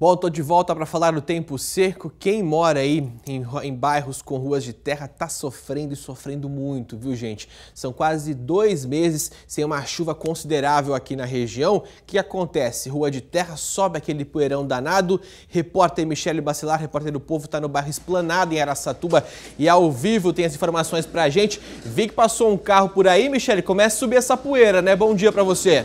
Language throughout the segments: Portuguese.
Bom, tô de volta para falar do tempo seco. Quem mora aí em, em, bairros com ruas de terra tá sofrendo e sofrendo muito, viu gente? São quase dois meses sem uma chuva considerável aqui na região. O que acontece? Rua de terra sobe aquele poeirão danado. Repórter Michele Bacelar, repórter do Povo, tá no bairro Esplanada, em Araçatuba. E ao vivo tem as informações pra gente. Vi que passou um carro por aí, Michele. Começa a subir essa poeira, né? Bom dia para você.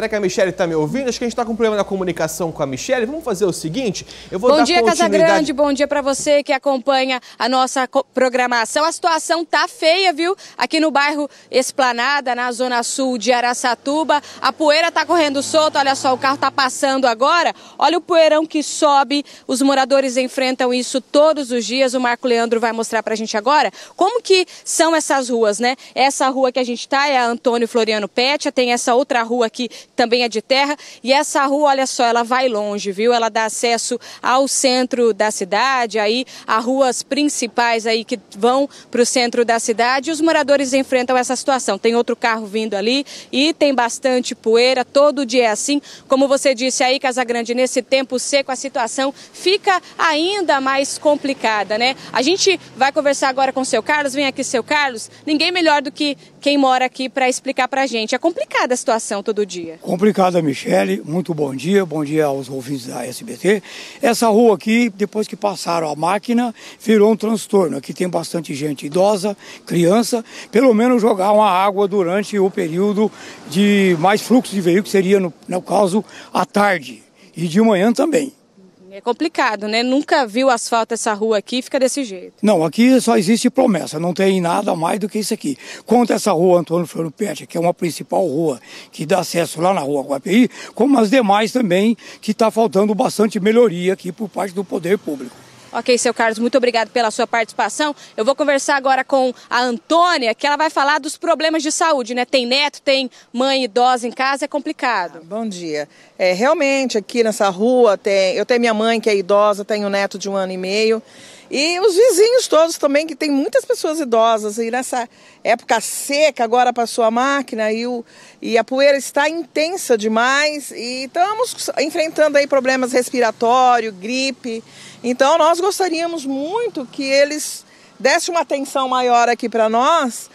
Será que a Michelle está me ouvindo? Acho que a gente está com problema na comunicação com a Michelle. Vamos fazer o seguinte, eu vou bom dar dia, continuidade... Bom dia, Casagrande, bom dia para você que acompanha a nossa programação. A situação tá feia, viu? Aqui no bairro Esplanada, na zona sul de Araçatuba. A poeira tá correndo solta, olha só, o carro tá passando agora. Olha o poeirão que sobe, os moradores enfrentam isso todos os dias. O Marco Leandro vai mostrar para a gente agora como que são essas ruas, né? Essa rua que a gente está é a Antônio Floriano Pétia, tem essa outra rua aqui também é de terra. E essa rua, olha só, ela vai longe, viu? Ela dá acesso ao centro da cidade, aí a ruas principais aí que vão para o centro da cidade. Os moradores enfrentam essa situação. Tem outro carro vindo ali e tem bastante poeira. Todo dia é assim. Como você disse aí, Casagrande, nesse tempo seco a situação fica ainda mais complicada, né? A gente vai conversar agora com o seu Carlos. Vem aqui, seu Carlos. Ninguém melhor do que quem mora aqui para explicar para a gente. É complicada a situação todo dia dia. Complicada, Michele. Muito bom dia. Bom dia aos ouvintes da SBT. Essa rua aqui, depois que passaram a máquina, virou um transtorno. Aqui tem bastante gente idosa, criança. Pelo menos jogar uma água durante o período de mais fluxo de veículos seria, no, no caso, à tarde. E de manhã também. É complicado, né? Nunca viu asfalto essa rua aqui, fica desse jeito. Não, aqui só existe promessa, não tem nada mais do que isso aqui. Quanto essa rua Antônio Floriano Pérez, que é uma principal rua que dá acesso lá na rua Guapi, como as demais também, que está faltando bastante melhoria aqui por parte do poder público. Ok, seu Carlos, muito obrigado pela sua participação. Eu vou conversar agora com a Antônia, que ela vai falar dos problemas de saúde, né? Tem neto, tem mãe idosa em casa, é complicado. Ah, bom dia. É, realmente, aqui nessa rua, tem, eu tenho minha mãe que é idosa, tenho um neto de um ano e meio. E os vizinhos todos também, que tem muitas pessoas idosas. E nessa época seca, agora passou a máquina e, o, e a poeira está intensa demais. E estamos enfrentando aí problemas respiratórios, gripe. Então nós gostaríamos muito que eles dessem uma atenção maior aqui para nós,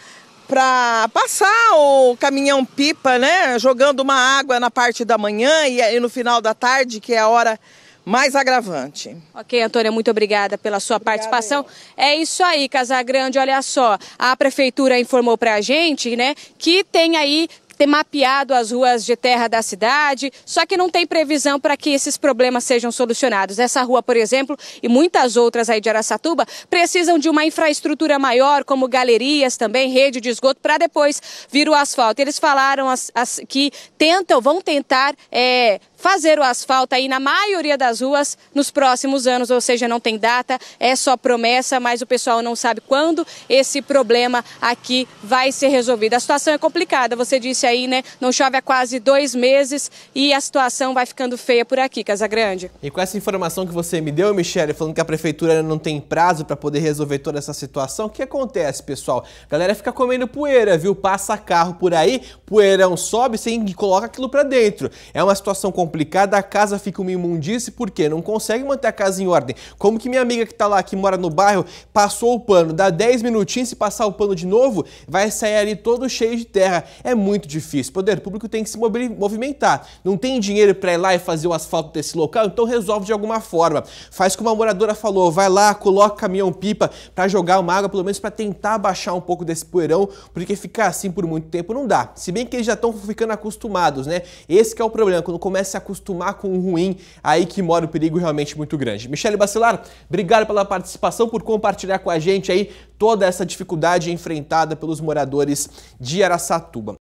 para passar o caminhão pipa, né? Jogando uma água na parte da manhã e, e no final da tarde, que é a hora mais agravante. Ok, Antônia, muito obrigada pela sua obrigada, participação. Eu. É isso aí, Casagrande, olha só, a prefeitura informou para a gente, né, que tem aí ter mapeado as ruas de terra da cidade, só que não tem previsão para que esses problemas sejam solucionados. Essa rua, por exemplo, e muitas outras aí de Araçatuba, precisam de uma infraestrutura maior, como galerias também, rede de esgoto, para depois vir o asfalto. Eles falaram as, as, que tentam, vão tentar é, fazer o asfalto aí na maioria das ruas nos próximos anos, ou seja, não tem data, é só promessa, mas o pessoal não sabe quando esse problema aqui vai ser resolvido. A situação é complicada, você disse aí, né? Não chove há quase dois meses e a situação vai ficando feia por aqui, Casa Grande. E com essa informação que você me deu, Michele, falando que a prefeitura não tem prazo para poder resolver toda essa situação, o que acontece, pessoal? A galera fica comendo poeira, viu? Passa carro por aí, poeirão sobe, você coloca aquilo para dentro. É uma situação complicada, a casa fica uma imundice, quê não consegue manter a casa em ordem. Como que minha amiga que tá lá, que mora no bairro, passou o pano, dá 10 minutinhos, se passar o pano de novo, vai sair ali todo cheio de terra. É muito difícil difícil. O poder público tem que se movimentar. Não tem dinheiro para ir lá e fazer o asfalto desse local, então resolve de alguma forma. Faz como a moradora falou, vai lá, coloca caminhão-pipa para jogar uma água, pelo menos para tentar baixar um pouco desse poeirão, porque ficar assim por muito tempo não dá. Se bem que eles já estão ficando acostumados, né? Esse é o problema, quando começa a se acostumar com o ruim, aí que mora o perigo realmente muito grande. Michele Bacelar, obrigado pela participação, por compartilhar com a gente aí toda essa dificuldade enfrentada pelos moradores de Araçatuba.